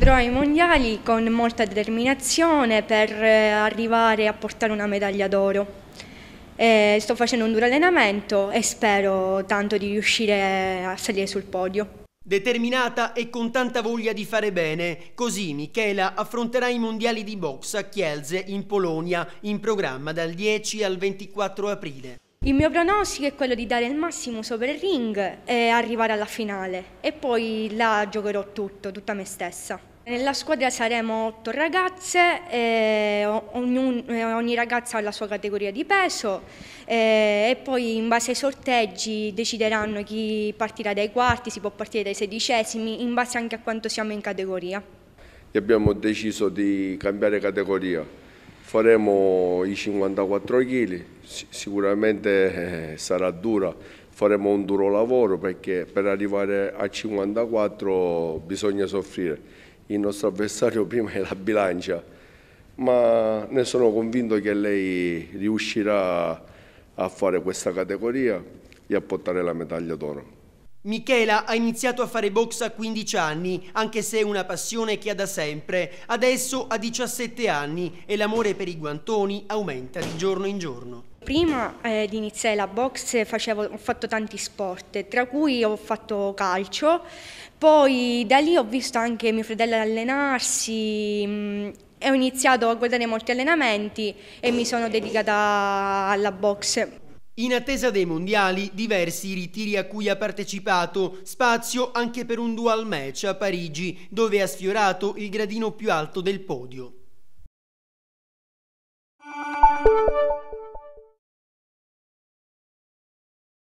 andrò ai mondiali con molta determinazione per eh, arrivare a portare una medaglia d'oro. E eh, sto facendo un duro allenamento e spero tanto di riuscire a salire sul podio. Determinata e con tanta voglia di fare bene, così Michela affronterà i mondiali di box a Kielce in Polonia in programma dal 10 al 24 aprile. Il mio pronostico è quello di dare il massimo sopra il ring e arrivare alla finale e poi là giocherò tutto, tutta me stessa. Nella squadra saremo otto ragazze, eh, ogni, eh, ogni ragazza ha la sua categoria di peso eh, e poi in base ai sorteggi decideranno chi partirà dai quarti, si può partire dai sedicesimi, in base anche a quanto siamo in categoria. Abbiamo deciso di cambiare categoria, faremo i 54 kg, sicuramente eh, sarà dura, faremo un duro lavoro perché per arrivare a 54 bisogna soffrire il nostro avversario prima è la bilancia, ma ne sono convinto che lei riuscirà a fare questa categoria e a portare la medaglia d'oro. Michela ha iniziato a fare box a 15 anni, anche se è una passione che ha da sempre. Adesso ha 17 anni e l'amore per i guantoni aumenta di giorno in giorno prima eh, di iniziare la box facevo, ho fatto tanti sport, tra cui ho fatto calcio, poi da lì ho visto anche mio fratello allenarsi mh, mm, e ho iniziato a guardare molti allenamenti e mi sono dedicata alla box. In attesa dei mondiali, diversi ritiri a cui ha partecipato, spazio anche per un dual match a Parigi, dove ha sfiorato il gradino più alto del podio.